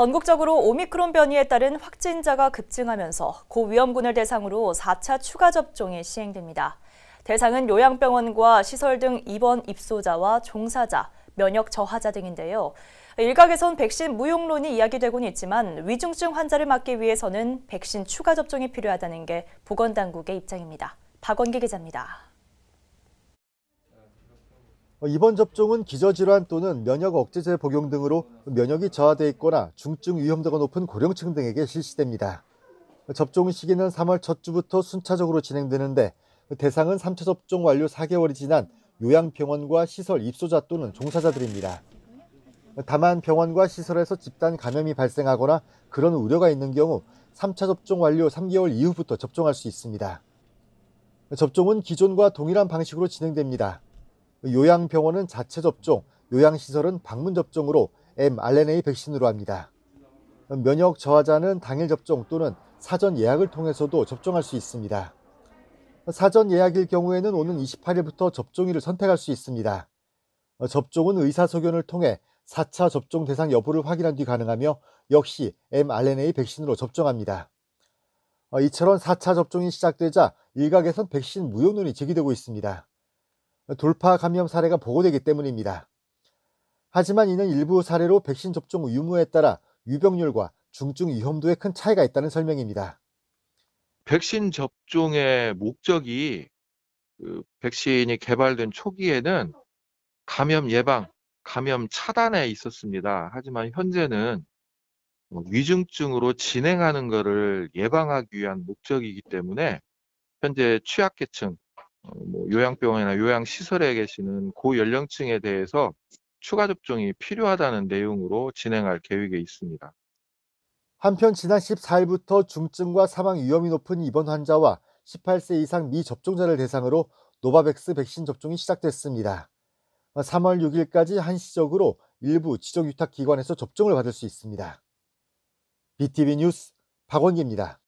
전국적으로 오미크론 변이에 따른 확진자가 급증하면서 고위험군을 대상으로 4차 추가 접종이 시행됩니다. 대상은 요양병원과 시설 등 입원 입소자와 종사자, 면역 저하자 등인데요. 일각에선 백신 무용론이 이야기되곤 있지만 위중증 환자를 막기 위해서는 백신 추가 접종이 필요하다는 게 보건당국의 입장입니다. 박원기 기자입니다. 어, 이번 접종은 기저질환 또는 면역 억제제 복용 등으로 면역이 저하돼 있거나 중증 위험도가 높은 고령층 등에게 실시됩니다. 접종 시기는 3월 첫 주부터 순차적으로 진행되는데 대상은 3차 접종 완료 4개월이 지난 요양병원과 시설 입소자 또는 종사자들입니다. 다만 병원과 시설에서 집단 감염이 발생하거나 그런 우려가 있는 경우 3차 접종 완료 3개월 이후부터 접종할 수 있습니다. 접종은 기존과 동일한 방식으로 진행됩니다. 요양병원은 자체 접종, 요양시설은 방문 접종으로 mRNA 백신으로 합니다. 면역 저하자는 당일 접종 또는 사전 예약을 통해서도 접종할 수 있습니다. 사전 예약일 경우에는 오는 28일부터 접종일을 선택할 수 있습니다. 접종은 의사소견을 통해 4차 접종 대상 여부를 확인한 뒤 가능하며 역시 mRNA 백신으로 접종합니다. 이처럼 4차 접종이 시작되자 일각에선 백신 무효론이 제기되고 있습니다. 돌파 감염 사례가 보고되기 때문입니다. 하지만 이는 일부 사례로 백신 접종 의무에 따라 유병률과 중증 위험도에 큰 차이가 있다는 설명입니다. 백신 접종의 목적이 그 백신이 개발된 초기에는 감염 예방, 감염 차단에 있었습니다. 하지만 현재는 뭐 위중증으로 진행하는 것을 예방하기 위한 목적이기 때문에 현재 취약계층, 어, 뭐 요양병원이나 요양시설에 계시는 고연령층에 대해서 추가 접종이 필요하다는 내용으로 진행할 계획에 있습니다. 한편 지난 14일부터 중증과 사망 위험이 높은 입원 환자와 18세 이상 미접종자를 대상으로 노바백스 백신 접종이 시작됐습니다. 3월 6일까지 한시적으로 일부 지정유탁 기관에서 접종을 받을 수 있습니다. BTV 뉴스 박원기입니다.